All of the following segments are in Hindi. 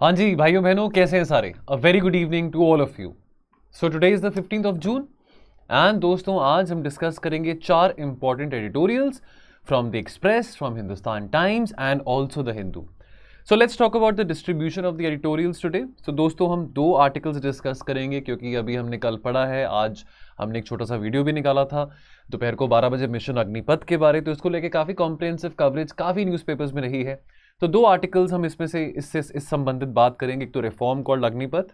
हाँ जी भाइयों बहनों कैसे हैं सारे a very good evening to all of you so today is the fifteen of June and दोस्तों आज हम डिस्कस करेंगे चार important editorials from the Express from Hindustan Times and also the Hindu so let's talk about the distribution of the editorials today so दोस्तों हम दो आर्टिकल्स डिस्कस करेंगे क्योंकि अभी हमने कल पढ़ा है आज हमने एक छोटा सा वीडियो भी निकाला था दोपहर को 12 बजे मिशन अग्निपथ के बारे तो इसको लेके काफ़ी कॉम्प्रिहेंसिव कवरेज काफ़ी न्यूज़पेपर्स में रही है तो दो आर्टिकल्स हम इसमें से इससे इस संबंधित बात करेंगे एक तो रिफॉर्म कॉल्ड अग्निपथ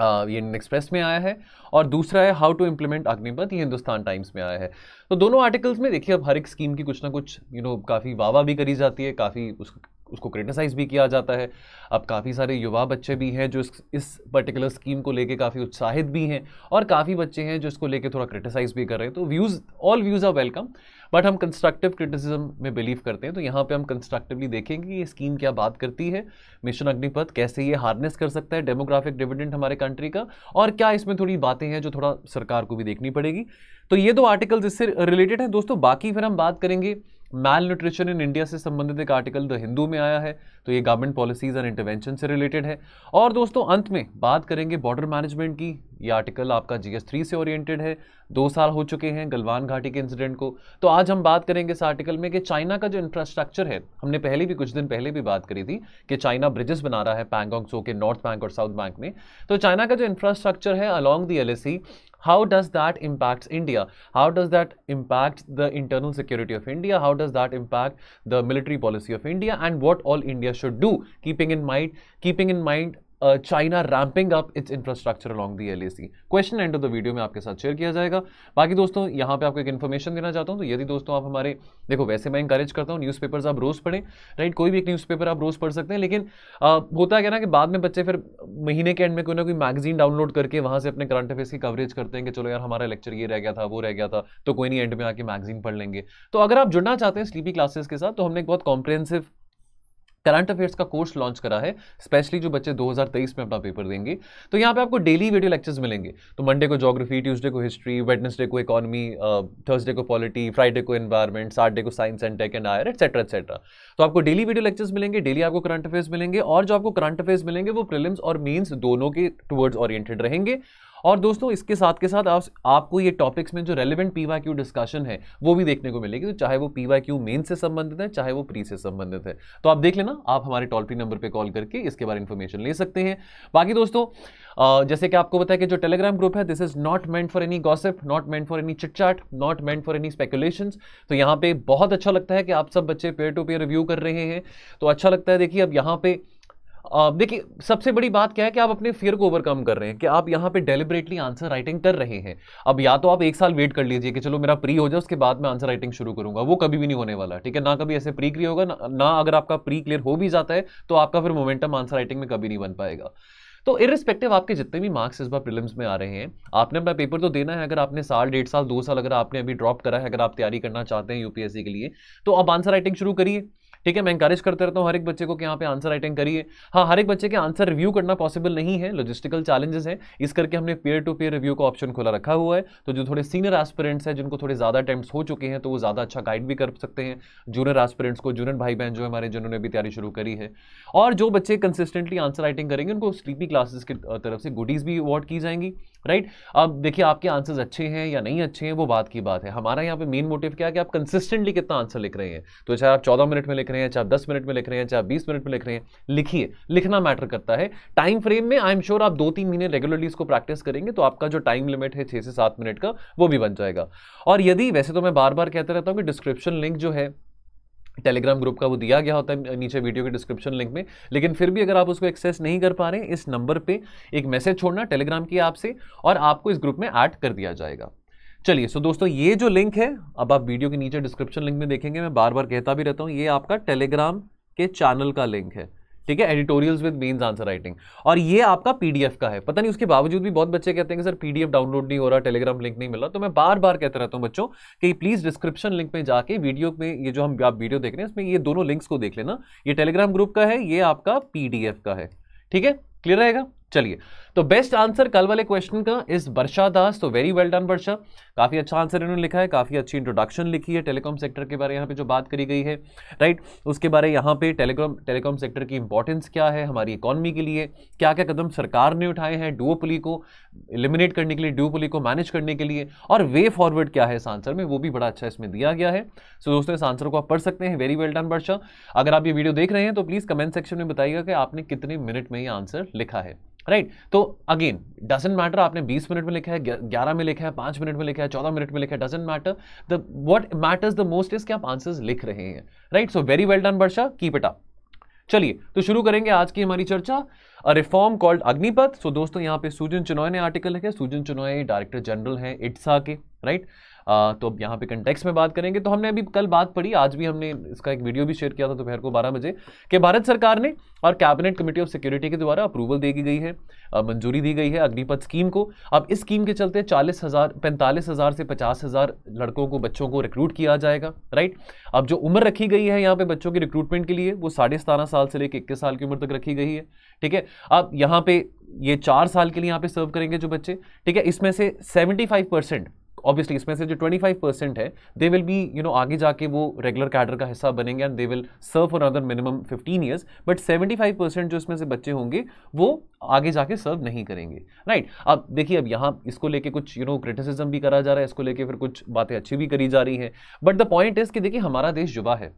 ये इंडियन एक्सप्रेस में आया है और दूसरा है हाउ टू इम्प्लीमेंट अग्निपथ ये हिंदुस्तान टाइम्स में आया है तो दोनों आर्टिकल्स में देखिए अब हर एक स्कीम की कुछ ना कुछ यू you नो know, काफ़ी वाह भी करी जाती है काफ़ी उसको उसको क्रिटिसाइज़ भी किया जाता है अब काफ़ी सारे युवा बच्चे भी हैं जो इस, इस पर्टिकुलर स्कीम को लेके काफ़ी उत्साहित भी हैं और काफ़ी बच्चे हैं जो इसको लेके थोड़ा क्रिटिसाइज़ भी कर रहे हैं तो views all views are welcome but हम कंस्ट्रक्टिव क्रिटिसिज्म में बिलीव करते हैं तो यहाँ पर हम कंस्ट्रक्टिवली देखेंगे कि ये स्कीम क्या बात करती है मिशन अग्निपथ कैसे ये हार्नेस कर सकता है डेमोग्राफिक डिविडेंट हमारे कंट्री का और क्या इसमें थोड़ी बातें हैं जो थोड़ा सरकार को भी देखनी पड़ेगी तो ये दो आर्टिकल्स इससे रिलेटेड हैं दोस्तों बाकी फिर हम बात करेंगे मैल न्यूट्रिशन इन इंडिया से संबंधित एक आर्टिकल द हिंदू में आया है तो ये गवर्नमेंट पॉलिसीज एंड इंटरवेंशन से रिलेटेड है और दोस्तों अंत में बात करेंगे बॉर्डर मैनेजमेंट की ये आर्टिकल आपका जीएस थ्री से ओरिएंटेड है दो साल हो चुके हैं गलवान घाटी के इंसिडेंट को तो आज हम बात करेंगे इस आर्टिकल में कि चाइना का जो इंफ्रास्ट्रक्चर है हमने पहले भी कुछ दिन पहले भी बात करी थी कि चाइना ब्रिजेस बना रहा है पैंगोंग सो के नॉर्थ बैंक और साउथ बैंक में तो चाइना का जो इंफ्रास्ट्रक्चर है along the L how does that impact India? How does that impact the internal security of India? How does that impact the military policy of India and what all India should do? Keeping in mind, keeping in mind ramping up its infrastructure along the L A C question end of the video में आपके साथ शेयर किया जाएगा बाकी दोस्तों यहाँ पे आपको एक इन्फॉर्मेशन देना चाहता हूँ तो यदि दोस्तों आप हमारे देखो वैसे मैं इंकरेज करता हूँ न्यूज़पेपर्स आप रोज़ पढ़ें राइट कोई भी एक न्यूज़पेपर आप रोज़ पढ़ सकते हैं लेकिन आ, uh, होता है क्या ना कि बाद में बच्चे फिर महीने के एंड में कोई ना कोई मैगजीन डाउनलोड करके वहाँ से अपने करंट अफेयर्स की कवरेज करते हैं कि चलो यार हमारा लेक्चर ये रह गया था वो रह गया था तो कोई नहीं एंड में आके मैगजीन पढ़ लेंगे तो अगर आप जुड़ना चाहते हैं स्लीपी क्लासेस के साथ तो हमने एक बहुत कॉम्प्रेंसिव करंट अफेयर्स का कोर्स लॉन्च करा है स्पेशली जो बच्चे 2023 में अपना पेपर देंगे तो यहाँ पे आपको डेली वीडियो लेक्चर्स मिलेंगे तो मंडे को जोग्राफी ट्यूजडे को हिस्ट्री वेडनेसडे को इकोनॉमी थर्सडे को पॉलिटी फ्राइडे को एनवायरमेंट सैटरडे को science and tech and IR etcetera etcetera तो आपको डेली वीडियो लेक्चर्स मिलेंगे डेली आपको करंट अफेयर्स मिलेंगे और जो आपको करंट अफेयर्स मिलेंगे वो प्रिलिम्स और मीन्स दोनों के टूवर्ड्स ओरिएंटेड रहेंगे और दोस्तों इसके साथ के साथ आप, आपको ये टॉपिक्स में जो relevant P Y Q discussion है वो भी देखने को मिलेगी तो चाहे वो पी वाई क्यू मेन से संबंधित है चाहे वो प्री से संबंधित है तो आप देख लेना आप हमारे टोल फ्री नंबर पर कॉल करके इसके बारे इन्फॉर्मेशन ले सकते हैं बाकी दोस्तों जैसे कि आपको बताया कि जो टेलीग्राम ग्रुप है this is not meant for any gossip not meant for any chitchat not meant for any speculation तो यहाँ पे बहुत अच्छा लगता है कि आप सब बच्चे पेयर टू पेयर रिव्यू कर रहे हैं तो अच्छा लगता है देखिए अब यहाँ पे देखिए सबसे बड़ी बात क्या है कि आप अपने फियर को ओवरकम कर रहे हैं कि आप यहाँ पे डेलिबरेटली आंसर राइटिंग कर रहे हैं अब या तो आप एक साल वेट कर लीजिए कि चलो मेरा प्री हो जाए उसके बाद मैं आंसर राइटिंग शुरू करूंगा वो कभी भी नहीं होने वाला ठीक है ना कभी ऐसे प्री क्लियर होगा ना, ना अगर आपका प्री क्लियर हो भी जाता है तो आपका फिर मोमेंटम आंसर राइटिंग में कभी नहीं बन पाएगा तो इरिस्पेक्टिव आपके जितने भी मार्क्स इस बार प्रीलिम्स में आ रहे हैं आपने अपना पेपर तो देना है अगर आपने साल डेढ़ साल दो साल अगर आपने अभी ड्रॉप करा है अगर आप तैयारी करना चाहते हैं यूपीएससी के लिए तो आप आंसर राइटिंग शुरू करिए ठीक है मैं इंकरेज करते रहता हूँ हर एक बच्चे को कि यहाँ पे आंसर राइटिंग करिए हाँ हर एक बच्चे के आंसर रिव्यू करना पॉसिबल नहीं है लॉजिस्टिकल चैलेंजेस है इस करके हमने पेयर टू पेयर रिव्यू का ऑप्शन खोला रखा हुआ है तो जो थोड़े सीनियर एस्पिरेंट्स हैं जिनको थोड़े ज़्यादा अटैम्प्ट हो चुके हैं तो वो ज़्यादा अच्छा गाइड भी कर सकते हैं जूनियर एस्पिरेंट्स को जूनियर भाई बहन जो हमारे जिन्होंने भी तैयारी शुरू करी है और जो बच्चे कंसिस्टेंटली आंसर राइटिंग करेंगे उनको स्लीपी क्लासेस की तरफ से गुडीज़ भी अवार्ड की जाएंगी राइट right? अब देखिए आपके आंसर्स अच्छे हैं या नहीं अच्छे हैं वो बात की बात है हमारा यहाँ पे मेन मोटिव क्या है कि आप कंसिस्टेंटली कितना आंसर लिख रहे हैं तो चाहे आप चौदह मिनट में लिख रहे हैं चाहे आप दस मिनट में लिख रहे हैं चाहे आप बीस मिनट में लिख रहे हैं लिखिए लिखना मैटर करता है टाइम फ्रेम में आई एम श्योर आप दो तीन महीने रेगुलरली इसको प्रैक्टिस करेंगे तो आपका जो टाइम लिमिट है छः से सात मिनट का वो भी बन जाएगा और यदि वैसे तो मैं बार बार कहते रहता हूँ कि डिस्क्रिप्शन लिंक जो है टेलीग्राम ग्रुप का वो दिया गया होता है नीचे वीडियो के डिस्क्रिप्शन लिंक में लेकिन फिर भी अगर आप उसको एक्सेस नहीं कर पा रहे हैं इस नंबर पे एक मैसेज छोड़ना टेलीग्राम की ऐप से और आपको इस ग्रुप में ऐड कर दिया जाएगा चलिए सो दोस्तों ये जो लिंक है अब आप वीडियो के नीचे डिस्क्रिप्शन लिंक में देखेंगे मैं बार बार कहता भी रहता हूँ ये आपका टेलीग्राम के चैनल का लिंक है ठीक है editorials with mains answer writing और ये आपका पीडीएफ का है पता नहीं उसके बावजूद भी बहुत बच्चे कहते हैं कि सर पीडीएफ डाउनलोड नहीं हो रहा टेलीग्राम लिंक नहीं मिल रहा तो मैं बार बार कहता रहता हूँ बच्चों कि प्लीज़ डिस्क्रिप्शन लिंक में जाके वीडियो में ये जो हम आप वीडियो देख रहे हैं इसमें ये दोनों लिंक्स को देख लेना ये टेलीग्राम ग्रुप का है ये आपका पीडीएफ का है ठीक है क्लियर रहेगा चलिए तो बेस्ट आंसर कल वाले क्वेश्चन का इस वर्षा दास तो वेरी वेल डन वर्षा काफ़ी अच्छा आंसर इन्होंने लिखा है काफ़ी अच्छी इंट्रोडक्शन लिखी है टेलीकॉम सेक्टर के बारे में यहाँ पे जो बात करी गई है राइट उसके बारे यहाँ पे टेलीकॉम टेलीकॉम सेक्टर की इंपॉर्टेंस क्या है हमारी इकोनॉमी के लिए क्या क्या कदम सरकार ने उठाए हैं डुओपली को एलिमिनेट करने के लिए डुओपली को मैनेज करने के लिए और वे फॉरवर्ड क्या है इस आंसर में वो भी बड़ा अच्छा इसमें दिया गया है सो दोस्तों इस आंसर को आप पढ़ सकते हैं वेरी वेल डन वर्षा अगर आप ये वीडियो देख रहे हैं तो प्लीज़ कमेंट सेक्शन में बताइएगा कि आपने कितने मिनट में ये आंसर लिखा है राइट right? तो अगेन डजेंट मैटर आपने 20 मिनट में लिखा है 11 में लिखा है 5 मिनट में लिखा है 14 मिनट में लिखा है doesn't matter the what matters the most is कि आप आंसर्स लिख रहे हैं right so very well done Varsha keep it up चलिए तो शुरू करेंगे आज की हमारी चर्चा a reform called Agnipath so दोस्तों यहाँ पे सूजन चुनॉय ने आर्टिकल लिखा सूजन चुनॉय डायरेक्टर जनरल हैं इट्सा के राइट right? आ, तो अब यहाँ पे कंटेक्स में बात करेंगे तो हमने अभी कल बात पढ़ी आज भी हमने इसका एक वीडियो भी शेयर किया था दोपहर को बारह बजे कि भारत सरकार ने और कैबिनेट कमेटी ऑफ सिक्योरिटी के द्वारा अप्रूवल दे दी गई है मंजूरी दी गई है अग्निपथ स्कीम को अब इस स्कीम के चलते चालीस हज़ार पैंतालीस हज़ार से पचास हज़ार लड़कों को बच्चों को रिक्रूट किया जाएगा राइट अब जो उम्र रखी गई है यहाँ पे बच्चों की रिक्रूटमेंट के लिए वो साढ़े सतारह साल से लेकर इक्कीस साल की उम्र तक रखी गई है ठीक है अब यहाँ पे ये चार साल के लिए यहाँ पे सर्व करेंगे जो बच्चे ठीक है इसमें से सेवेंटी फाइव परसेंट ऑब्वियसली इसमें से जो 25 परसेंट है they will be you know आगे जाके वो रेगुलर कैडर का हिस्सा बनेंगे and they will serve for other minimum 15 years but 75 percent जो इसमें से बच्चे होंगे वो आगे जाके सर्व नहीं करेंगे राइट right? अब देखिए अब यहाँ इसको लेके कुछ यू नो क्रिटिसिज्म भी करा जा रहा है इसको लेके फिर कुछ बातें अच्छी भी करी जा रही हैं बट द पॉइंट इज कि देखिए हमारा देश युवा है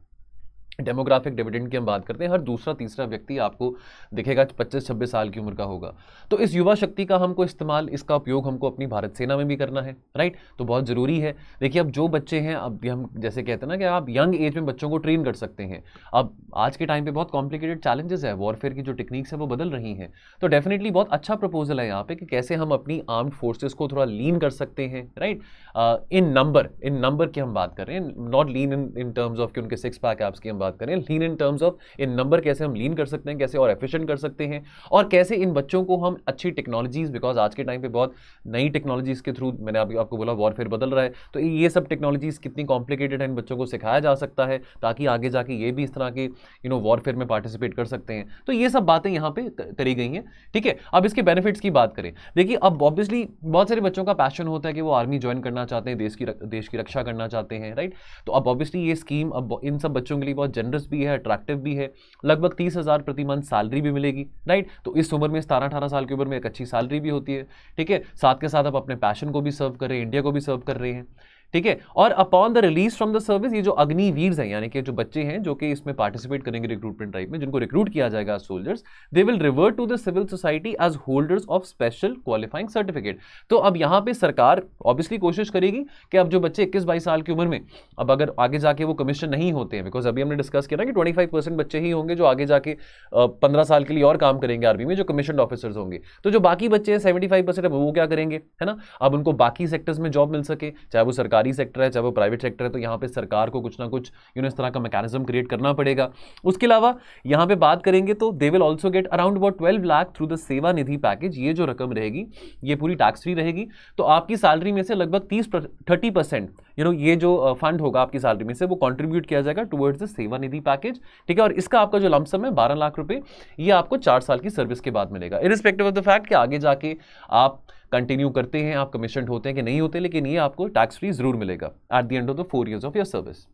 डेमोग्राफिक डिविडेंड की हम बात करते हैं हर दूसरा तीसरा व्यक्ति आपको दिखेगा पच्चीस छब्बीस साल की उम्र का होगा तो इस युवा शक्ति का हमको इस्तेमाल इसका उपयोग हमको अपनी भारत सेना में भी करना है राइट तो बहुत ज़रूरी है देखिए अब जो बच्चे हैं अब हम जैसे कहते हैं ना कि आप यंग एज में बच्चों को ट्रेन कर सकते हैं अब आज के टाइम पर बहुत कॉम्प्लिकेटेड चैलेंजेस है वॉरफेयर की जो टेक्निक्स है वो बदल रही हैं तो डेफिनेटली बहुत अच्छा प्रपोजल है यहाँ पर कि कैसे हम अपनी आर्म्ड फोर्सेज को थोड़ा लीन कर सकते हैं right in number in number की हम बात कर रहे हैं not lean in in terms of कि उनके सिक्स पैक एप्स की हम बात बात करें lean in terms of in number कैसे हम लीन कर सकते हैं कैसे और एफिशिएंट कर सकते हैं और कैसे इन बच्चों को हम अच्छी टेक्नोलॉजीज बिकॉज आज के टाइम पे बहुत नई टेक्नोलॉजीज के थ्रू मैंने आप, आपको बोला वॉरफेयर बदल रहा है तो ये सब टेक्नोलॉजीज कितनी कॉम्प्लिकेटेड है इन बच्चों को सिखाया जा सकता है ताकि आगे जाके ये भी इस तरह के यू नो वॉरफेयर में पार्टिसिपेट कर सकते हैं तो ये सब बातें यहाँ पर करी गई हैं ठीक है अब इसके बेनिफिट्स की बात करें देखिए अब ऑब्वियसली बहुत सारे बच्चों का पैशन होता है कि वो आर्मी ज्वाइन करना चाहते हैं देश की देश की रक्षा करना चाहते हैं राइट तो अब ऑब्वियसली ये स्कीम अब इन सब बच्चों के लिए बहुत बहुत जनरस भी है अट्रैक्टिव भी है लगभग तीस हज़ार प्रति मंथ सैलरी भी मिलेगी राइट तो इस उम्र में सतारह अठारह साल की उम्र में एक अच्छी सैलरी भी होती है ठीक है साथ के साथ आप अपने पैशन को भी सर्व कर रहे हैं इंडिया को भी सर्व कर रहे हैं ठीक है और upon the release from the service ये जो अग्निवीर हैं यानी कि जो बच्चे हैं जो कि इसमें पार्टिसिपेट करेंगे रिक्रूटमेंट ड्राइव में जिनको रिक्रूट किया जाएगा soldiers they will revert to the civil society as holders of special qualifying certificate तो अब यहाँ पे सरकार ऑब्वियसली कोशिश करेगी कि अब जो बच्चे इक्कीस बाईस साल की उम्र में अब अगर आगे जाके वो कमीशन नहीं होते हैं बिकॉज अभी हमने डिस्कस किया ना कि ट्वेंटी बच्चे ही होंगे जो आगे जाके पंद्रह साल के लिए और काम करेंगे आर्मी में जो कमीशन ऑफिसर्स होंगे तो जो बाकी बच्चे हैं सेवेंटी वो क्या करेंगे है ना अब उनको बाकी सेक्टर्स में जॉब मिल सके चाहे वो सरकार सरकारी सेक्टर है चाहे वो प्राइवेट सेक्टर है तो यहाँ पे सरकार को कुछ ना कुछ यू नो इस तरह का मैकेनिज्म क्रिएट करना पड़ेगा उसके अलावा यहाँ पे बात करेंगे तो they will also get around about twelve lakh through the Seva Nidhi package ये जो रकम रहेगी ये पूरी टैक्स फ्री रहेगी तो आपकी सैलरी में से लगभग तीस थर्टी परसेंट यू नो ये जो फंड होगा आपकी सैलरी में से वो कॉन्ट्रीब्यूट किया जाएगा towards the Seva Nidhi package ठीक है और इसका आपका जो लमसम है बारह लाख रुपए ये आपको चार साल की सर्विस के बाद मिलेगा इरिस्पेक्टिव ऑफ द फैक्ट कि आगे जाके आप कंटिन्यू करते हैं आप कमीशन होते हैं कि नहीं होते लेकिन ये आपको टैक्स फ्री जरूर मिलेगा at the end of the four years of your service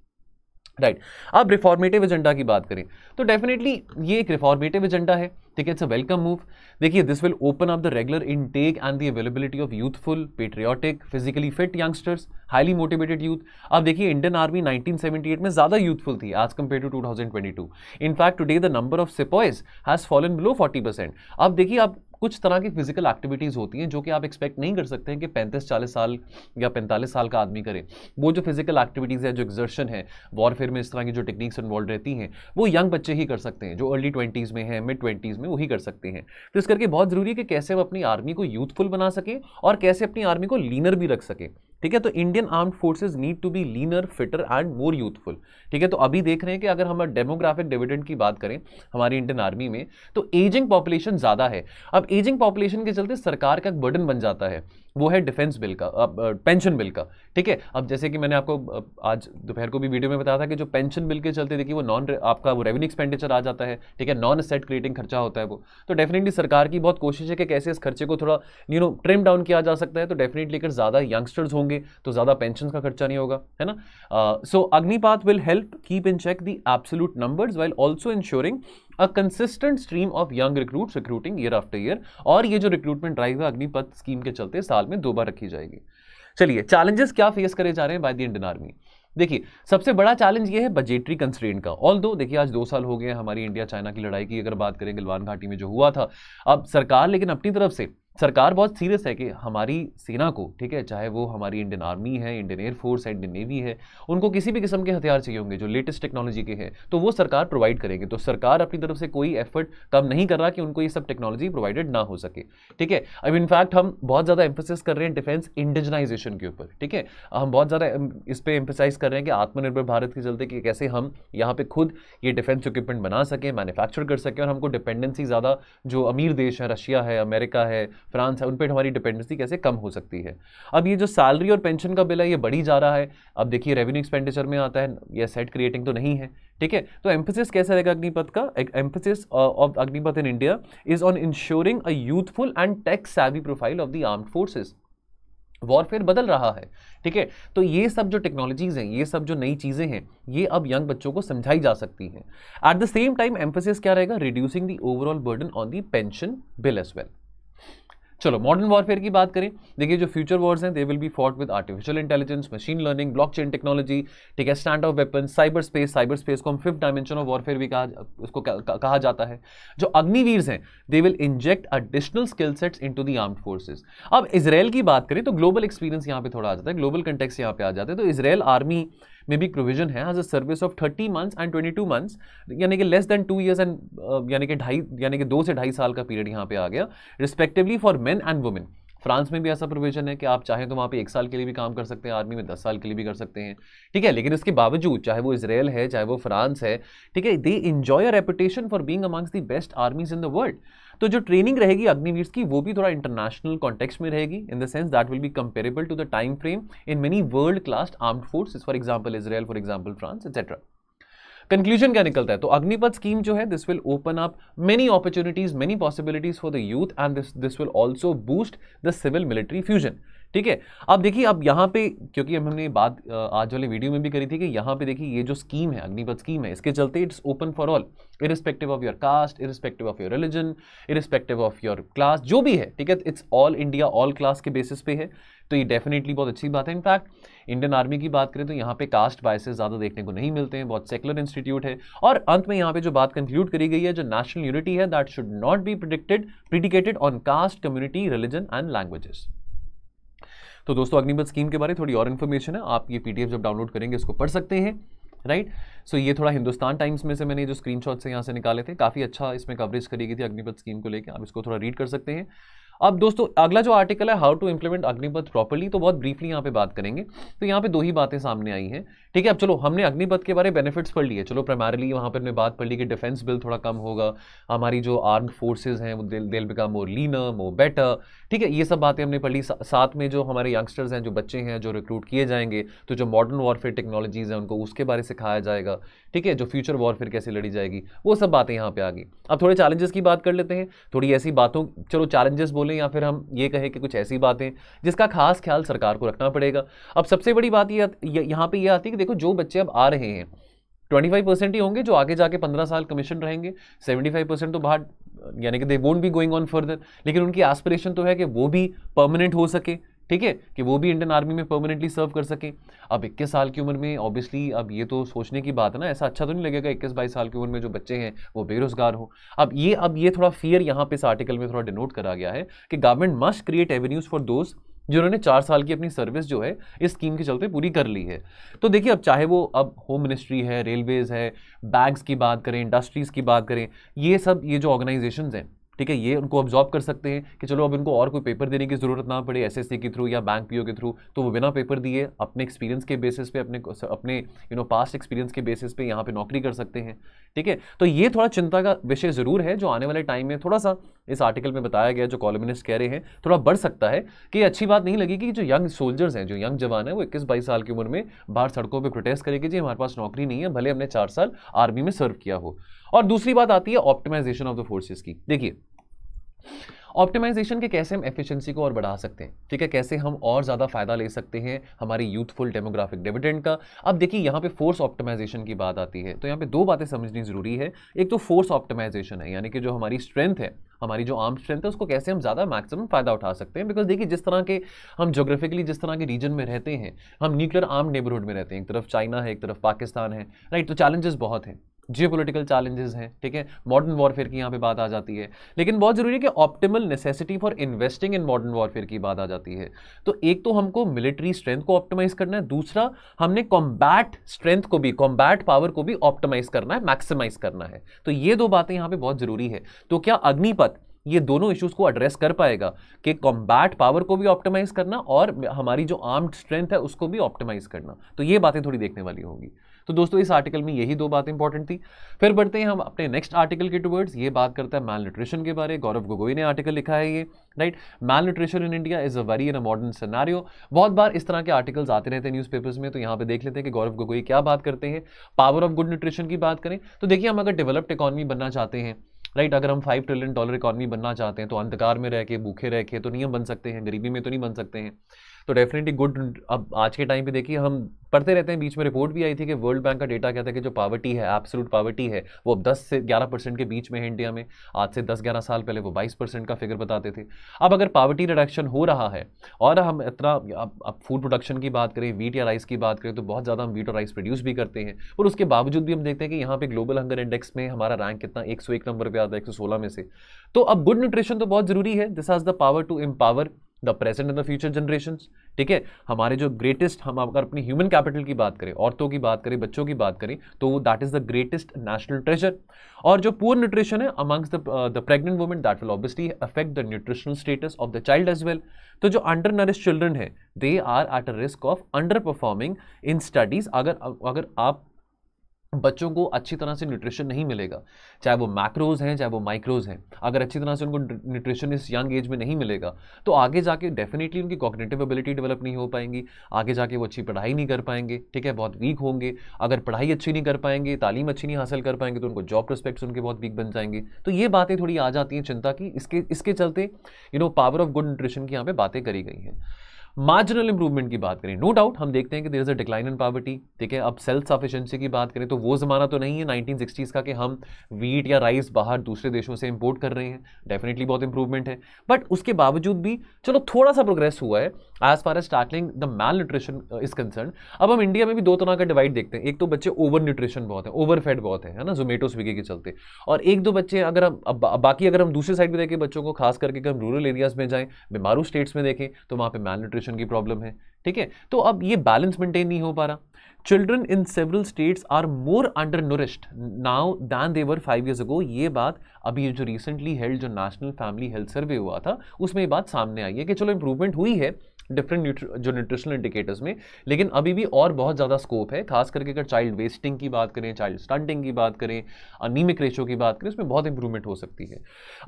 right अब रिफॉर्मेटिव एजेंडा की बात करें तो डेफिनेटली ये एक रिफॉर्मेटिव एजेंडा है ठीक है इट्स अ वेलकम मूव देखिए this will open up the regular intake and the availability of youthful patriotic physically fit youngsters highly motivated youth अब देखिए इंडियन आर्मी 1978 में ज़्यादा यूथफुल थी as compare to 2022 in fact today the number of sepoys has fallen below 40 percent अब देखिए आप कुछ तरह की फिजिकल एक्टिविटीज़ होती हैं जो कि आप एक्सपेक्ट नहीं कर सकते हैं कि 35-40 साल या 45 साल का आदमी करे वो जो फिजिकल एक्टिविटीज़ है जो एक्जर्शन है वॉरफेयर में इस तरह की जो टेक्निक्स इन्वॉल्व रहती हैं वो यंग बच्चे ही कर सकते हैं जो अर्ली ट्वेंटीज़ में है मिड ट्वेंटीज़ में वही कर सकते हैं तो इस करके बहुत ज़रूरी है कि कैसे हम अपनी आर्मी को यूथफुल बना सकें और कैसे अपनी आर्मी को लीनर भी रख सकें ठीक है तो Indian armed forces need to be leaner fitter and more youthful ठीक है तो अभी देख रहे हैं कि अगर हम डेमोग्राफिक डिविडेंड की बात करें हमारी इंडियन आर्मी में तो एजिंग पॉपुलेशन ज़्यादा है अब एजिंग पॉपुलेशन के चलते सरकार का एक बर्डन बन जाता है वो है डिफेंस बिल का अब पेंशन बिल का ठीक है अब जैसे कि मैंने आपको आज दोपहर को भी वीडियो में बताया था कि जो पेंशन बिल के चलते देखिए वो नॉन आपका वो रेवेन्यू एक्सपेंडिचर आ जाता है ठीक है नॉन सेट क्रिएटिंग खर्चा होता है वो तो डेफिनेटली सरकार की बहुत कोशिश है कि कैसे इस खर्चे को थोड़ा यू नो ट्रिम डाउन किया जा सकता है तो डेफिनेटली अगर ज़्यादा यंगस्टर्स होंगे तो ज़्यादा पेंशन का खर्चा नहीं होगा है ना so Agnipath will help keep in check the absolute numbers while also ensuring a consistent stream of young recruit recruiting year after year और ये जो रिक्रूटमेंट ड्राइव है अग्निपथ स्कीम के चलते साल में दो बार रखी जाएगी चलिए चैलेंजेस क्या फेस करे जा रहे हैं बाय द इंडियन आर्मी देखिए सबसे बड़ा चैलेंज ये है बजेटरी कंस्ट्रेंट का ऑल दो देखिए आज दो साल हो गए हमारी इंडिया चाइना की लड़ाई की अगर बात करें गलवान घाटी में जो हुआ था अब सरकार लेकिन अपनी तरफ से सरकार बहुत सीरियस है कि हमारी सेना को ठीक है चाहे वो हमारी इंडियन आर्मी है इंडियन एयरफोर्स है इंडियन नेवी है उनको किसी भी किस्म के हथियार चाहिए होंगे जो लेटेस्ट टेक्नोलॉजी के हैं तो वो सरकार प्रोवाइड करेगी तो सरकार अपनी तरफ से कोई एफर्ट कम नहीं कर रहा कि उनको ये सब टेक्नोलॉजी प्रोवाइडेड ना हो सके ठीक है अब इनफैक्ट हम बहुत ज़्यादा एम्फोसिस कर रहे हैं डिफेंस इंडिजनाइजेशन के ऊपर ठीक है हम बहुत ज़्यादा इस पर एम्फोसाइज कर रहे हैं कि आत्मनिर्भर भारत के चलते कि कैसे हम यहाँ पे खुद ये डिफेंस इक्विपमेंट बना सकें मैन्युफैक्चर कर सकें और हमको डिपेंडेंसी ज़्यादा जो अमीर देश है रशिया है अमेरिका है फ्रांस है उन पर हमारी डिपेंडेंसी कैसे कम हो सकती है अब ये जो सैलरी और पेंशन का बिल है ये बढ़ी जा रहा है अब देखिए रेवेन्यू एक्सपेंडिचर में आता है ये सेट क्रिएटिंग तो नहीं है ठीक है तो एम्फोसिस कैसा रहेगा अग्निपथ का emphasis of Agnipath in India is on ensuring a youthful and tech savvy profile of the armed forces warfare बदल रहा है ठीक है तो ये सब जो टेक्नोलॉजीज़ हैं ये सब जो नई चीज़ें हैं ये अब यंग बच्चों को समझाई जा सकती हैं at the same time emphasis क्या रहेगा reducing the overall burden on the pension bill as well चलो मॉडर्न वॉरफेयर की बात करें देखिए जो फ्यूचर वॉर्स हैं they will be fought with artificial intelligence machine learning blockchain technology ठीक है stand off weapon cyber space cyber space को हम फिफ्थ डायमेंशन ऑफ वॉरफेयर भी कहा उसको कहा जाता है जो अग्निवीर्स हैं they will inject additional skill sets into the armed forces अब इसराइल की बात करें तो ग्लोबल एक्सपीरियंस यहाँ पे थोड़ा आ जाता है ग्लोबल कंटेक्स यहाँ पे आ जाते हैं तो इसराइल आर्मी में भी प्रोविजन है as a service of thirty months and twenty two months यानी कि less than two years and यानी कि ढाई यानी कि दो से ढाई साल का पीरियड यहाँ पे आ गया respectively for men and women France में भी ऐसा प्रोविजन है कि आप चाहें तो वहाँ पे एक साल के लिए भी काम कर सकते हैं आर्मी में दस साल के लिए भी कर सकते हैं ठीक है लेकिन इसके बावजूद चाहे वो इसराइल है चाहे वो फ्रांस है ठीक है they enjoy a reputation for being amongst the best armies in the world तो जो ट्रेनिंग रहेगी अग्निवीर की वो भी थोड़ा इंटरनेशनल कॉन्टेक्स्ट में रहेगी in the sense that will be comparable to the time frame in many world class armed force for example Israel for example France etcetera conclusion क्या निकलता है तो अग्निपथ स्कीम जो है this will open up many opportunities many possibilities for the youth and this this will also boost the civil military fusion ठीक है अब देखिए अब यहाँ पे क्योंकि हम हमने बात आज वाले वीडियो में भी करी थी कि यहाँ पे देखिए ये जो स्कीम है अग्निपथ स्कीम है इसके चलते it's open for all irrespective of your caste irrespective of your religion irrespective of your class जो भी है ठीक है it's all India all class के बेसिस पे है तो ये डेफिनेटली बहुत अच्छी बात है इनफैक्ट इंडियन आर्मी की बात करें तो यहाँ पे कास्ट बायसेस ज़्यादा देखने को नहीं मिलते हैं बहुत सेकुलर इंस्टीट्यूट है और अंत में यहाँ पे जो बात कंक्लूड करी गई है जो नेशनल यूनिटी है that should not be predicted predicated on caste community religion and languages तो दोस्तों अग्निपथ स्कीम के बारे में थोड़ी और इन्फॉर्मेशन है आप ये पीडीएफ जब डाउनलोड करेंगे इसको पढ़ सकते हैं राइट right? सो so, ये थोड़ा हिंदुस्तान टाइम्स में से मैंने जो स्क्रीनशॉट से यहाँ से निकाले थे काफ़ी अच्छा इसमें कवरेज करी गई थी अग्निपथ स्कीम को लेकर आप इसको थोड़ा रीड कर सकते हैं अब दोस्तों अगला जो आर्टिकल है how to implement Agnipath properly तो बहुत ब्रीफली यहाँ पे बात करेंगे तो यहाँ पे दो ही बातें सामने आई हैं ठीक है अब चलो हमने अग्निपथ के बारे बेनिफिट्स पढ़ लिए चलो प्राइमरली वहाँ पर हमने बात पढ़ ली कि डिफेंस बिल थोड़ा कम होगा हमारी जो आर्म्ड फोर्सेज हैं वो दिल दिल बिका मोर लीनर मोर बेटर ठीक है ये सब बातें हमने पढ़ ली सा, साथ में जो हमारे यंगस्टर्स हैं जो बच्चे हैं जो रिक्रूट किए जाएंगे तो जो मॉडर्न वॉरफेयर टेक्नोलॉजीज़ हैं उनको उसके बारे में सिखाया जाएगा ठीक है जो फ्यूचर वॉरफेयर कैसे लड़ी जाएगी वो सब बातें यहाँ पर आ गई अब थोड़े चैलेंजेस की बात कर लेते हैं थोड़ी ऐसी बातों चलो चैलेंजेस बोलें या फिर हम ये कहें कि कुछ ऐसी बातें जिसका खास ख्याल सरकार को रखना पड़ेगा अब सबसे बड़ी बात ये यहाँ पर यह आती है कि देखो जो बच्चे अब आ रहे हैं 25 परसेंट ही होंगे जो आगे जाके 15 साल कमीशन रहेंगे 75 परसेंट तो बाहर यानी कि they won't be going on further लेकिन उनकी एस्पिरेशन तो है कि वो भी परमानेंट हो सके ठीक है कि वो भी इंडियन आर्मी में परमानेंटली सर्व कर सके अब 21 साल की उम्र में ऑब्वियसली अब ये तो सोचने की बात है ना ऐसा अच्छा तो नहीं लगेगा इक्कीस बाईस साल की उम्र में जो बच्चे हैं वो बेरोजगार हो अब ये अब ये थोड़ा फियर यहाँ पे इस आर्टिकल में थोड़ा डिनोट करा गया है कि government must create avenues for दोस्त जिन्होंने चार साल की अपनी सर्विस जो है इस स्कीम के चलते पूरी कर ली है तो देखिए अब चाहे वो अब होम मिनिस्ट्री है रेलवेज़ है बैग्स की बात करें इंडस्ट्रीज़ की बात करें ये सब ये जो ऑर्गेनाइजेशंस हैं ठीक है ये उनको ऑब्जॉर्व कर सकते हैं कि चलो अब इनको और कोई पेपर देने की ज़रूरत ना पड़े एस के थ्रू या बैंक पी के थ्रू तो वो बिना पेपर दिए अपने एक्सपीरियंस के बेसिस पे अपने अपने यू नो पास्ट एक्सपीरियंस के बेसिस पे यहाँ पे नौकरी कर सकते हैं ठीक है तो ये थोड़ा चिंता का विषय ज़रूर है जो आने वाले टाइम में थोड़ा सा इस आर्टिकल में बताया गया जो कॉलमिनिस्ट कह रहे हैं थोड़ा बढ़ सकता है कि अच्छी बात नहीं लगी कि जो यंग सोल्जर्स हैं जो यंग जवान है वो इक्कीस बाईस साल की उम्र में बाहर सड़कों पर प्रोटेस्ट करेगी जी हमारे पास नौकरी नहीं है भले हमने चार साल आर्मी में सर्व किया हो और दूसरी बात आती है ऑप्टिमाइजेशन ऑफ द फोर्सेज की देखिए ऑप्टिमाइजेशन के कैसे हम एफिशिएंसी को और बढ़ा सकते हैं ठीक है कैसे हम और ज़्यादा फायदा ले सकते हैं हमारी यूथफुल डेमोग्राफिक डिविडेंड का अब देखिए यहाँ पे फोर्स ऑप्टिमाइजेशन की बात आती है तो यहाँ पे दो बातें समझनी ज़रूरी है एक तो फोर्स ऑप्टिमाइजेशन है यानी कि जो हमारी स्ट्रेंथ है हमारी जो आर्म स्ट्रेंथ है उसको कैसे हम ज़्यादा मैक्सिमम फ़ायदा उठा सकते हैं बिकॉज देखिए जिस तरह के हम जोग्राफिकली जिस तरह के रीजन में रहते हैं हम न्यूक्लियर आर्म नेबरहुड में रहते हैं एक तरफ चाइना है एक तरफ पाकिस्तान है राइट तो चैलेंजेस बहुत हैं जियोपोलिटिकल चैलेंजेस हैं ठीक है मॉडर्न वॉरफेयर की यहाँ पे बात आ जाती है लेकिन बहुत ज़रूरी है कि optimal necessity for investing in modern warfare की बात आ जाती है तो एक तो हमको मिलिट्री स्ट्रेंथ को ऑप्टिमाइज करना है दूसरा हमने कॉम्बैट स्ट्रेंथ को भी कॉम्बैट पावर को भी ऑप्टिमाइज करना है मैक्सिमाइज करना है तो ये दो बातें यहाँ पर बहुत ज़रूरी है तो क्या अग्निपथ ये दोनों इश्यूज को एड्रेस कर पाएगा कि कॉम्बैट पावर को भी ऑप्टिमाइज करना और हमारी जो आर्म्ड स्ट्रेंथ है उसको भी ऑप्टिमाइज करना तो ये बातें थोड़ी देखने वाली होंगी तो दोस्तों इस आर्टिकल में यही दो बातें इंपॉर्टेंट थी फिर बढ़ते हैं हम अपने नेक्स्ट आर्टिकल के टूवर्ड्स ये बात करता है मैल न्यूट्रिशन के बारे गौरव गोगोई ने आर्टिकल लिखा है ये right malnutrition in India is a very in a modern scenario बहुत बार इस तरह के आर्टिकल्स आते रहते हैं न्यूज़पेपर्स में तो यहाँ पे देख लेते हैं कि गौरव गोगोई क्या बात करते हैं पावर ऑफ गुड न्यूट्रिशन की बात करें तो देखिए हम अगर डेवलप्ड इकॉनमी बनना चाहते हैं राइट right, अगर हम फाइव ट्रिलियन डॉलर इकॉनमी बनना चाहते हैं तो अंधकार में रह के भूखे रह के तो नहीं हम बन सकते हैं गरीबी में तो नहीं बन सकते हैं तो डेफिनेटली गुड अब आज के टाइम पे देखिए हम पढ़ते रहते हैं बीच में रिपोर्ट भी आई थी कि वर्ल्ड बैंक का डेटा कहता है कि जो पावर्टी है एब्सोलूट पावर्टी है वो अब दस से ग्यारह परसेंट के बीच में है इंडिया में आज से दस ग्यारह साल पहले वो बाईस परसेंट का फिगर बताते थे अब अगर पावर्टी रिडक्शन हो रहा है और हम इतना अब अब फूड प्रोडक्शन की बात करें वीट या राइस की बात करें तो बहुत ज़्यादा हम वीट और राइस प्रोड्यूस भी करते हैं और उसके बावजूद भी हम देखते हैं कि यहाँ पर ग्लोबल हंगर इंडेक्स में हमारा रैंक कितना एक नंबर पर आता है एक में से तो अब गुड न्यूट्रिशन तो बहुत ज़रूरी है this has the power to empower the present and the future generation ठीक है हमारे जो ग्रेटेस्ट हम अगर अपनी ह्यूमन कैपिटल की बात करें औरतों की बात करें बच्चों की बात करें तो that is the greatest national treasure और जो पुअर न्यूट्रिशन है amongst the pregnant women that will obviously affect the nutritional status of the child as well तो जो अंडर नरिश चिल्ड्रन है they are at a risk of underperforming in studies अगर अगर आप बच्चों को अच्छी तरह से न्यूट्रिशन नहीं मिलेगा चाहे वो मैक्रोज हैं चाहे वो माइक्रोज हैं अगर अच्छी तरह से उनको न्यूट्रिशन इस यंग एज में नहीं मिलेगा तो आगे जाके डेफिनेटली उनकी कॉग्नेटिव एबिलिटी डेवलप नहीं हो पाएंगी आगे जाके वो अच्छी पढ़ाई नहीं कर पाएंगे ठीक है बहुत वीक होंगे अगर पढ़ाई अच्छी नहीं कर पाएंगे तालीम अच्छी नहीं हासिल कर पाएंगे तो उनको जॉब प्रस्पेक्ट्स उनके बहुत वीक बन जाएंगे तो ये बातें थोड़ी आ जाती हैं चिंता की इसके इसके चलते you know power of good nutrition की यहाँ पर बातें करी गई हैं मार्जिनल इंप्रूवमेंट की बात करें नो no डाउट हम देखते हैं कि there is a decline in poverty ठीक है अब सेल्फ सफिशेंसी की बात करें तो वो ज़माना तो नहीं है नाइनटीन सिक्सटीज़ का कि हम वीट या राइस बाहर दूसरे देशों से इंपोर्ट कर रहे हैं डेफिनेटली बहुत इंप्रूवमेंट है बट उसके बावजूद भी चलो थोड़ा सा प्रोग्रेस हुआ है as far as starting the malnutrition is concern अब हम इंडिया में भी दो तरह का डिवाइड देखते हैं एक तो बच्चे ओवर न्यूट्रिशन बहुत है ओवर फेड बहुत है ना जोमेटो स्विगी के चलते और एक दो बच्चे अगर हम अब, बाकी अगर हम दूसरे साइड में देखें बच्चों को खास करके अगर हम रूरल एरियाज में जाएँ बीमारू स्टेट्स में देखें तो वहाँ पर मैल न्यूट्रिशन न्यूट्रिशन की प्रॉब्लम है ठीक है तो अब ये बैलेंस मेंटेन नहीं हो पा रहा children in several states are more undernourished now than their five years ago ये बात अभी जो रिसेंटली हेल्ड जो नेशनल फैमिली हेल्थ सर्वे हुआ था उसमें ये बात सामने आई है कि चलो इंप्रूवमेंट हुई है डिफरेंट जो न्यूट्रिशनल इंडिकेटर्स में लेकिन अभी भी और बहुत ज़्यादा स्कोप है खास करके अगर चाइल्ड वेस्टिंग की बात करें चाइल्ड स्टंटिंग की बात करें अनिमिक रेशो की बात करें उसमें बहुत इंप्रूवमेंट हो सकती है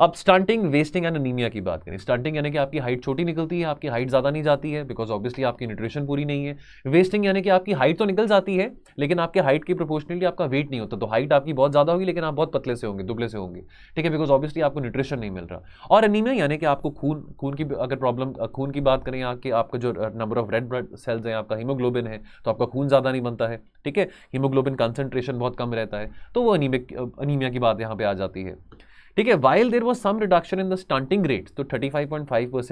अब स्टंटिंग वेस्टिंग एंड अनिमिया की बात करें स्टंटिंग यानी कि आपकी हाइट छोटी निकलती है आपकी हाइट ज़्यादा नहीं जाती है बिकॉज ऑब्वियसली आपकी न्यूट्रिशन पूरी नहीं है वेस्टिंग यानी कि आपकी हाइट तो निकल जाती है लेकिन आपकी हाइट की प्रोपोर्शनली आपका वेट नहीं होता तो हाइट आपकी बहुत ज़्यादा होगी लेकिन आप बहुत पतले से होंगे दुबले से होंगे ठीक है बिकॉज ऑब्वियसली आपको न्यूट्रिशन नहीं मिल रहा और अनीमिया यानी कि आपको खून खून की अगर प्रॉब्लम खून की बात करें आपके कि आपका जो number of red blood cells हैं आपका हीमोग्लोबिन है तो आपका खून ज़्यादा नहीं बनता है ठीक है हीमोग्लोबिन कंसनट्रेशन बहुत कम रहता है तो वो अनिमिक अनिमिया की बात यहाँ पर आ जाती है ठीक है while there was some reduction in the stunting rate तो थर्टी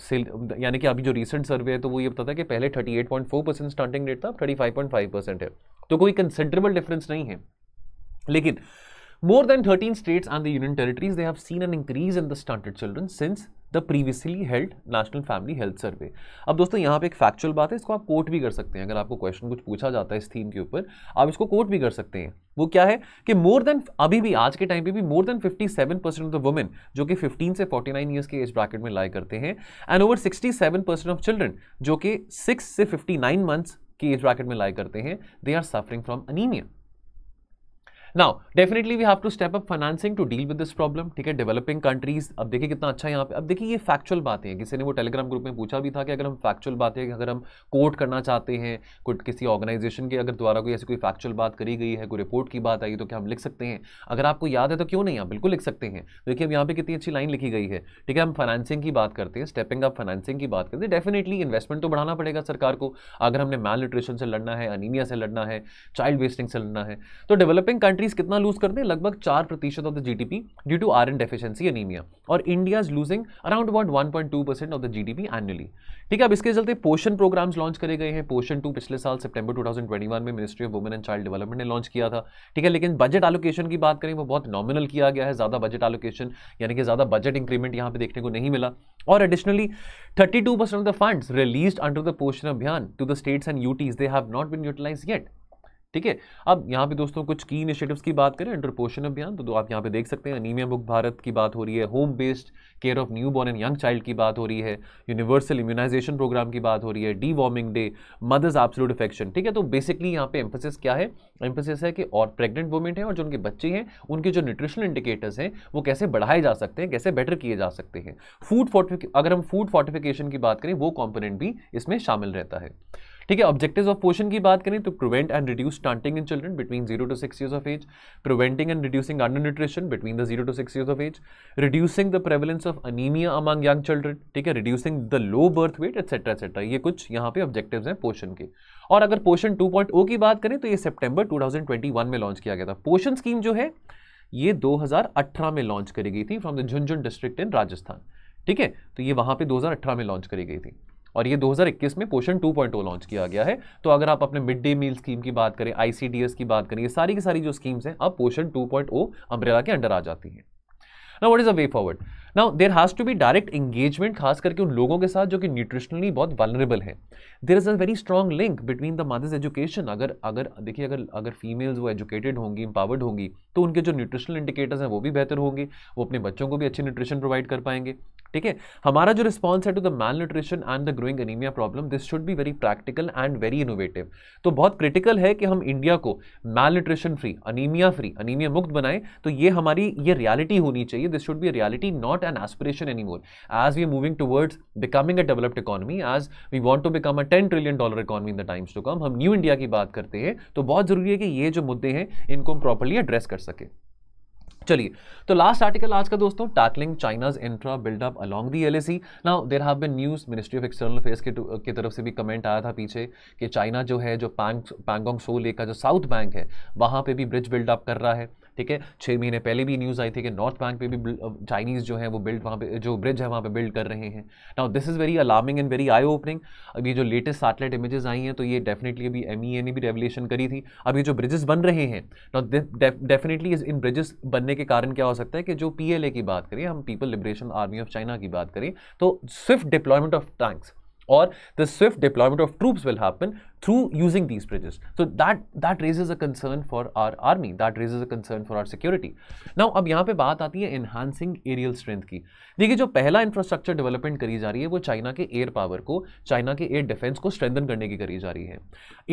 सेल uh, यानी कि अभी जो रिसेंट सर्वे है तो वो ये बताता है कि पहले 38.4 परसेंट स्टार्टिंग रेट था अब 35.5 परसेंट है तो कोई कंसिडरेबल डिफरेंस नहीं है लेकिन more than 13 states and the union territories they have seen an increase in the stunted children since the previously held national family health survey अब दोस्तों यहाँ पे एक फैक्चुअल बात है इसको आप कोट भी कर सकते हैं अगर आपको क्वेश्चन कुछ पूछा जाता है इस थीम के ऊपर आप इसको कोट भी कर सकते हैं वो क्या है कि मोर देन अभी भी आज के टाइम पे भी more than 57 percent of the women जो कि 15 से 49 ईयर्स के एज ब्रैकेट में लाई करते हैं and over 67 percent of children जो कि 6 से 59 मंथ्स के एज ब्रैकेट में लाई करते हैं they are suffering from anaemia now definitely we have to step up financing to deal with this problem ठीक है डेवलपिंग कंट्रीज अब देखिए कितना अच्छा यहाँ पे अब देखिए ये फैक्चुअल बातें हैं किसी ने वो टेलीग्राम ग्रुप में पूछा भी था कि अगर हम फैक्चुअल बातें अगर हम कोट करना चाहते हैं कुछ किसी ऑर्गेनाइजेशन के अगर द्वारा कोई ऐसी कोई फैक्चुअल बात करी गई है कोई रिपोर्ट की बात आई तो क्या हम लिख सकते हैं अगर आपको याद है तो क्यों नहीं आप बिल्कुल लिख सकते हैं तो देखिए अब यहाँ पर कितनी अच्छी लाइन लिखी गई है ठीक है हम फाइनेंसिंग की बात करते हैं स्टेपिंग अप फाइनेंसिंग की बात करते हैं डेफिनेटली इन्वेस्टमेंट तो बढ़ाना पड़ेगा सरकार को अगर हमने मैल न्यूट्रिशन से लड़ना है अनिमिया से लड़ना है चाइल्ड वेस्टिंग से लड़ना है तो डेवलपिंग कंट्री कंट्रीज कितना लूज करते हैं लगभग चार प्रतिशत of the G D P due to iron deficiency anaemia और India is losing around about one point two percent of the G D P annually ठीक है अब इसके चलते पोषण प्रोग्राम्स लॉन्च करे गए हैं पोषण टू पिछले साल September two thousand twenty one में ministry of women and child development ने लॉन्च किया था ठीक है लेकिन बजट एलोकेशन की बात करें वो बहुत नॉमिनल किया गया है ज़्यादा बजट एलोकेशन यानी कि ज़्यादा बजट इंक्रीमेंट यहाँ पे देखने को नहीं मिला और additionally thirty two percent of the funds release under the Poshan Abhiyaan to the states and UTs they have not been utilise yet ठीक है अब यहाँ पे दोस्तों कुछ की इनिशिएटिव्स की बात करें इंटरपोशन अभियान तो, आप यहाँ पे देख सकते हैं अनीमिया मुक्त भारत की बात हो रही है home based care of newborn and young child की बात हो रही है यूनिवर्सल इम्यूनाइजेशन प्रोग्राम की बात हो रही है deworming day mothers absolute affection ठीक है तो बेसिकली यहाँ पे एम्फोसिस क्या है एम्फोसिस है कि और प्रेगनेंट वुमेंट है और जो उनके बच्चे हैं उनके जो न्यूट्रिशनल इंडिकेटर्स हैं वो कैसे बढ़ाए जा सकते हैं कैसे बेटर किए जा सकते हैं फूड फोर्टिफिक अगर हम फूड फोर्टिफिकेशन की बात करें वो कॉम्पोनेंट भी इसमें शामिल रहता है ठीक है ऑब्जेक्टिव ऑफ पोषण की बात करें तो prevent and reduce starting in children between zero to six years of age preventing and reducing under nutrition between the zero to six years of age reducing the prevalence of anaemia among young children ठीक है reducing the low birth weight etcetera etcetera ये कुछ यहाँ पे ऑब्जेक्टिव हैं पोषण के और अगर पोषण 2.0 की बात करें तो ये सितंबर 2021 में लॉन्च किया गया था पोषण स्कीम जो है ये 2018 में लॉन्च करी गई थी from the Jhunjhunu district in Rajasthan ठीक है तो ये वहाँ पे 2018 में लॉन्च करी गई थी और ये 2021 में पोषण 2.0 लॉन्च किया गया है तो अगर आप अपने मिड डे मील स्कीम की बात करें आईसीडीएस की बात करें ये सारी की सारी जो स्कीम्स हैं अब पोषण 2.0 अम्ब्रेला के अंडर आ जाती हैं ना what is a way forward now there has to be direct engagement खास करके उन लोगों के साथ जो कि न्यूट्रिशनली बहुत वालरेबल है there is a very strong link between the mothers education अगर अगर देखिए अगर अगर फीमेल्स वो एजुकेटेड होंगी इंपावर्ड होंगी तो उनके जो न्यूट्रिशनल इंडिकेटर्स हैं वो भी बेहतर होंगे वो अपने बच्चों को भी अच्छी न्यूट्रिशन प्रोवाइड कर पाएंगे ठीक है हमारा जो रिस्पॉन्स है to the malnutrition and the growing anaemia problem this should be very practical and very innovative तो बहुत क्रिटिकल है कि हम इंडिया को malnutrition free anaemia free anaemia मुक्त बनाएं तो ये हमारी ये रियलिटी होनी चाहिए this should be reality not not an aspiration anymore. As we are moving towards becoming a developed economy, as we want to become a 10 trillion dollar economy in the times to come, hum new india ki baat karte hain to bahut zaruri hai ki ye jo mudde hain inko hum properly address kar sake चलिए तो लास्ट आर्टिकल आज का दोस्तों tackling China's infra buildup along the L A now there have been news ministry of external affairs के की तरफ से भी कमेंट आया था पीछे कि चाइना जो है जो पैंग पैंगोंग सो लेक का जो साउथ बैंक है वहां पे भी ब्रिज बिल्डअप कर रहा है ठीक है छः महीने पहले भी न्यूज़ आई थी कि नॉर्थ बैंक पे भी चाइनीज़ जो है वो बिल्ड वहाँ पे जो ब्रिज है वहाँ पे बिल्ड कर रहे हैं now this is very alarming and very eye opening अभी जो लेटेस्ट सैटेलाइट इमेजेस आई हैं तो ये डेफिनेटली अभी एम e ने भी रेवलेशन करी थी अभी जो ब्रिजेस बन रहे हैं नाउ डेफिनेटली इन ब्रिजेस बनने के कारण क्या हो सकता है कि जो पी की बात करें हम people liberation army of China की बात करें तो स्विफ्ट डिप्लॉयमेंट ऑफ टैंक्स और the swift deployment of troops will happen through using these bridges. So that that raises a concern for our army. That raises a concern for our security. Now अब यहाँ पे बात आती है enhancing aerial strength की देखिए जो पहला infrastructure development करी जा रही है वो चाइना के एयर पावर को चाइना के एयर डिफेंस को स्ट्रेंथन करने की करी जा रही है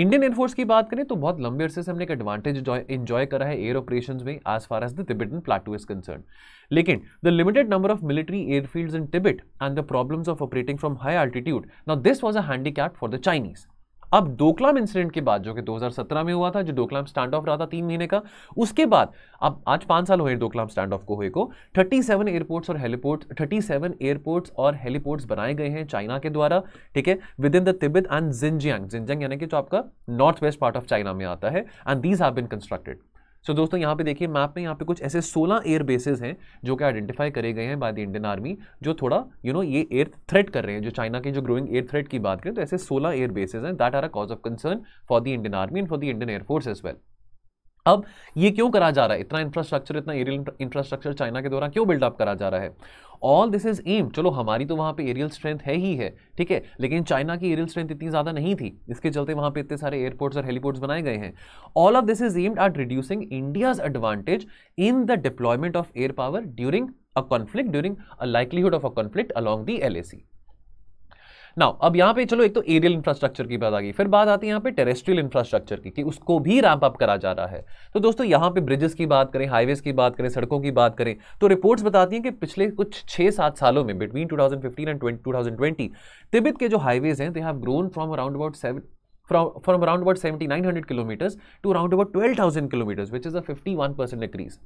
इंडियन एयरफोर्स की बात करें तो बहुत लंबे अरसे से हमने एक एडवांटेज इन्जॉय करा है एयर ऑपरेशन में as far as the Tibetan plateau is concern लेकिन the limited number of military airfield in Tibet and the problems of operating from high altitude now this was a handicap for the Chinese अब डोकलाम इंसिडेंट के बाद जो कि 2017 में हुआ था जो डोकलाम स्टैंड ऑफ रहा था तीन महीने का उसके बाद अब आज पांच साल हुए डोकलाम स्टैंड ऑफ को हुए को 37 एयरपोर्ट्स और हेलीपोर्ट 37 एयरपोर्ट्स और हेलीपोर्ट्स बनाए गए हैं चाइना के द्वारा ठीक है within the Tibet and Xinjiang Xinjiang यानी कि जो आपका north west part of China में आता है and these have been constructed so so, दोस्तों यहाँ पे देखिए मैप में यहाँ पे कुछ ऐसे 16 एयर बेसेस हैं जो कि आइडेंटिफाई करे गए हैं बाय द इंडियन आर्मी जो थोड़ा यू you नो know, ये एयर थ्रेट कर रहे हैं जो चाइना के जो ग्रोइंग एयर थ्रेट की बात करें तो ऐसे 16 एयर बेसेस हैं that are a cause of concern for the Indian army and for the Indian air force as well अब ये क्यों करा जा रहा है इतना इंफ्रास्ट्रक्चर इतना एरियल इंफ्रास्ट्रक्चर चाइना के द्वारा क्यों बिल्डअप करा जा रहा है ऑल दिस इज एम चलो हमारी तो वहाँ पे एरियल स्ट्रेंथ है ही है ठीक है लेकिन चाइना की एरियल स्ट्रेंथ इतनी ज़्यादा नहीं थी इसके चलते वहाँ पे इतने सारे एयरपोर्ट्स और हेलीपोर्ट्स बनाए गए हैं all of this is aimed at reducing India's advantage in the deployment of air power during a conflict during a livelihood of a conflict along the L now अब यहाँ पे चलो एक तो एरियल इंफ्रास्ट्रक्चर की बात आ गई फिर बात आती है यहाँ पे टेरेस्ट्रियल इंफ्रास्ट्रक्चर की कि उसको भी रैंप अप करा जा रहा है तो दोस्तों यहाँ पे ब्रिजेस की बात करें हाईवेज की बात करें सड़कों की बात करें तो रिपोर्ट्स बताती हैं कि पिछले कुछ छः सात सालों में between two and two thousand के जो हाईवेज हैं they have grown from around about seven from, from around about 7900 kilometers to around about 12,000 kilometers, which is a 51% increase.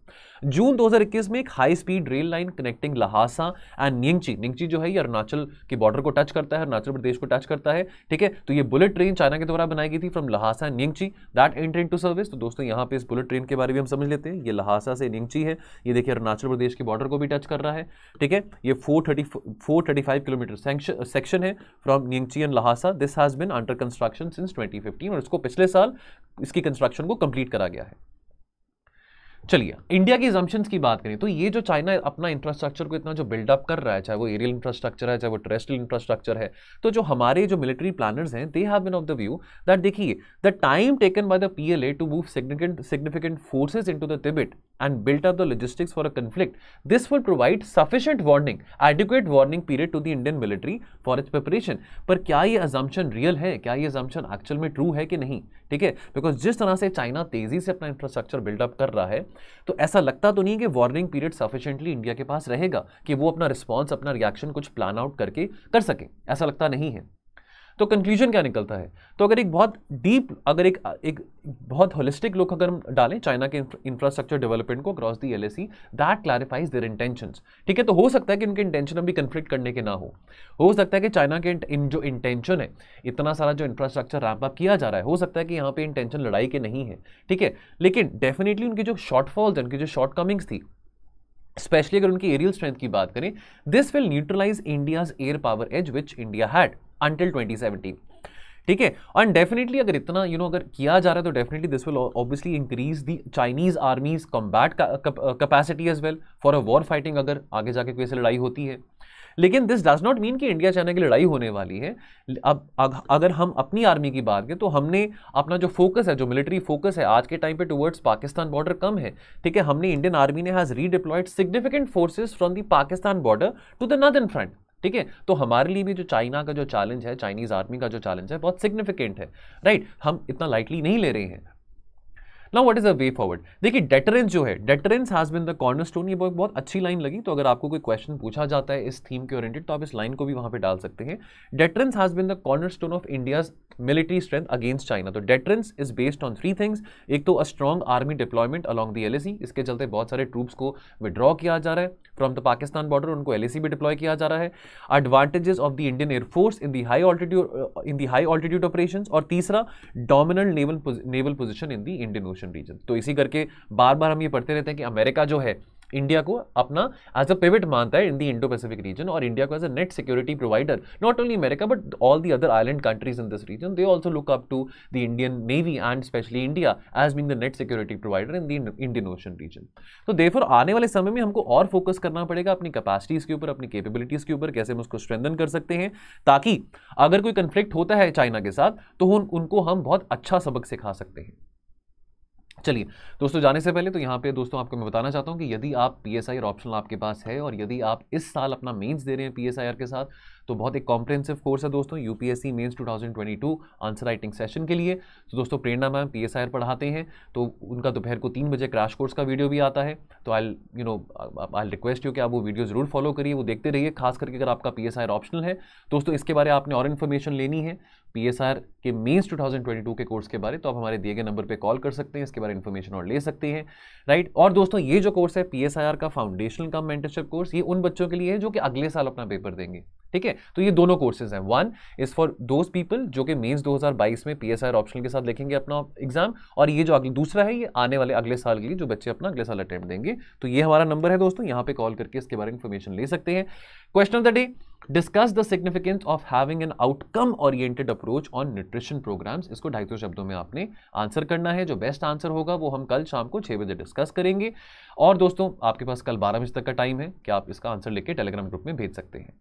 June 2021 में एक high speed rail line connecting Lhasa and Nyingchi Nyingchi जो है ये अरुणाचल के बॉर्डर को टच करता है अरुणाचल प्रदेश को टच करता है ठीक है तो ये बुलेट ट्रेन चाइना के द्वारा बनाई गई थी from Lhasa and Nyingchi that and train to service तो दोस्तों यहाँ पे इस बुलेट ट्रेन के बारे में हम समझ लेते हैं ये लहासा से नियंगची है ये देखिए अरुणाचल प्रदेश के बॉर्डर को भी टच कर रहा है ठीक है ये four thirty four thirty five kilometre section है from Nyingchi and Lhasa this has been under construction since since 2015 और इसको पिछले साल इसकी कंस्ट्रक्शन को कंप्लीट करा गया है चलिए इंडिया की जम्पन्स की बात करें तो ये जो चाइना अपना इंफ्रास्ट्रक्चर को इतना जो बिल्डअप कर रहा है चाहे वो एरियल इंफ्रास्ट्रक्चर है चाहे वो टेरेस्ट्रियल इंफ्रास्ट्रक्चर है तो जो हमारे जो मिलिट्री प्लानर्स हैं they have been of the view that देखिए the time taken by the PLA to move significant significant forces in the Tibet and built up the logistics for a conflict. This will provide sufficient warning, adequate warning period to the Indian military for its preparation. par kya ye assumption real hai kya ye assumption actual mein true hai ki nahi theek hai because jis tarah se china tezi se apna infrastructure build up kar raha hai to aisa lagta to nahi hai ki warning period sufficiently india ke paas rahega ki wo apna response apna reaction kuch plan out karke kar sake aisa lagta nahi hai तो कंक्लूजन क्या निकलता है तो अगर एक बहुत डीप अगर एक एक बहुत होलिस्टिक लुक अगर हम डालें चाइना के इंफ्रास्ट्रक्चर डेवलपमेंट को across the L S that clarifies their intention ठीक है तो हो सकता है कि उनके इंटेंशन अभी कन्फ्लिक्ट करने के ना हो हो सकता है कि चाइना के इन जो इंटेंशन है इतना सारा जो इंफ्रास्ट्रक्चर रैप अप किया जा रहा है हो सकता है कि यहाँ पे इंटेंशन लड़ाई के नहीं है ठीक है लेकिन डेफिनेटली उनकी जो शॉर्टफॉल्स उनकी जो शॉर्टकमिंग्स थी स्पेशली अगर उनकी एरियल स्ट्रेंथ की बात करें this will neutralise India's air power edge which India had until 2017 ठीक है एंड डेफिनेटली अगर इतना यू you नो know, अगर किया जा रहा है तो definitely this will obviously increase the Chinese army's combat capacity as well for a war fighting अगर आगे जाके कोई ऐसी लड़ाई होती है लेकिन दिस डज नॉट मीन कि इंडिया चाइना की लड़ाई होने वाली है अब अगर हम अपनी आर्मी की बात करें तो हमने अपना जो फोकस है जो मिलिट्री फोकस है आज के टाइम पे टुवर्ड्स पाकिस्तान बॉर्डर कम है ठीक है हमने इंडियन आर्मी ने has redeployed significant forces from the Pakistan border to the northern front ठीक है तो हमारे लिए भी जो चाइना का जो चैलेंज है चाइनीज़ आर्मी का जो चैलेंज है बहुत सिग्निफिकेंट है राइट हम इतना लाइटली नहीं ले रहे हैं ना what is a way forward देखिए डेटरेंस जो है deterrence has been the corner stone ये बहुत बहुत अच्छी लाइन लगी तो अगर आपको कोई क्वेश्चन पूछा जाता है इस थीम के ओरिएंटेड तो आप इस लाइन को भी वहां पे डाल सकते हैं deterrence has been the corner stone of India's military strength against China तो deterrence is based on three things एक तो a strong army deployment along the L इसके चलते बहुत सारे ट्रूप्स को विड्रॉ किया जा रहा है फ्रॉम द पाकिस्तान बॉर्डर उनको एल भी डिप्लॉय किया जा रहा है advantages of the Indian air force in the high altitude in the high altitude operation और तीसरा dominant naval naval position in the Indian ocean ocean region तो इसी करके बार बार हम ये पढ़ते रहते हैं कि अमेरिका जो है इंडिया को अपना एज अ पिविट मानता है in the Indo Pacific region और इंडिया को as a net security provider not only America but all the other island countries in this region they also look up to the Indian navy and specially India has been the net security provider in the Indian ocean region तो देफोर आने वाले समय में हमको और फोकस करना पड़ेगा अपनी कैपेसिटीज़ के ऊपर अपनी केपेबिलिटीज़ के ऊपर कैसे हम उसको स्ट्रेंथन कर सकते हैं ताकि अगर कोई कन्फ्लिक्ट होता है चाइना के साथ तो उन, उनको हम बहुत अच्छा सबक सिखा सकते हैं चलिए दोस्तों जाने से पहले तो यहाँ पे दोस्तों आपको मैं बताना चाहता हूँ कि यदि आप पी एस आई और ऑप्शनल आपके पास है और यदि आप इस साल अपना मेंस दे रहे हैं पी एस आई आर के साथ तो बहुत एक कॉम्प्रेंसिव कोर्स है दोस्तों UPSC mains 2022 answer writing session के लिए तो दोस्तों प्रेरणा मैम पी पढ़ाते हैं तो उनका दोपहर को तीन बजे क्रैश कोर्स का वीडियो भी आता है तो I you know I request you कि आप वो वीडियो ज़रूर फॉलो करिए वो देखते रहिए खास करके अगर आपका पी ऑप्शनल है दोस्तों इसके बारे में आपने और इन्फॉर्मेशन लेनी है पी के मेन्स टू के कोर्स के बारे तो आप हमारे दिए गए नंबर पर कॉल कर सकते हैं इसके बारे में इन्फॉर्मेशन और ले सकते हैं राइट और दोस्तों ये जो कोर्स है पी का फाउंडेशनल का मेंटरशिप कोर्स ये उन बच्चों के लिए है जो कि अगले साल अपना पेपर देंगे ठीक है तो ये दोनों कोर्सेज हैं one is for those people जो कि मेंस 2022 में पीएसआर ऑप्शन के साथ लिखेंगे अपना एग्जाम और ये जो अगले दूसरा है ये आने वाले अगले साल के लिए जो बच्चे अपना अगले साल अटेम्प्ट देंगे तो ये हमारा नंबर है दोस्तों यहाँ पे कॉल करके इसके बारे में इन्फॉर्मेशन ले सकते हैं question of the day discuss the significance of having an outcome oriented approach on nutrition programmes इसको ढाई सौ शब्दों में आपने आंसर करना है जो बेस्ट आंसर होगा वो हम कल शाम को छः बजे डिस्कस करेंगे और दोस्तों आपके पास कल बारह बजे तक का टाइम है कि आप इसका आंसर लेके टेलीग्राम ग्रुप में भेज सकते हैं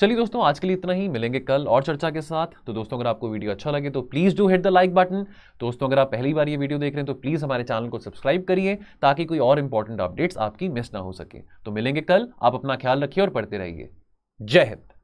चलिए दोस्तों आज के लिए इतना ही मिलेंगे कल और चर्चा के साथ तो दोस्तों अगर आपको वीडियो अच्छा लगे तो please do hit the like button दोस्तों अगर आप पहली बार ये वीडियो देख रहे हैं तो प्लीज़ हमारे चैनल को सब्सक्राइब करिए ताकि कोई और इंपॉर्टेंट अपडेट्स आपकी मिस ना हो सके तो मिलेंगे कल आप अपना ख्याल रखिए और पढ़ते रहिए जय हिंद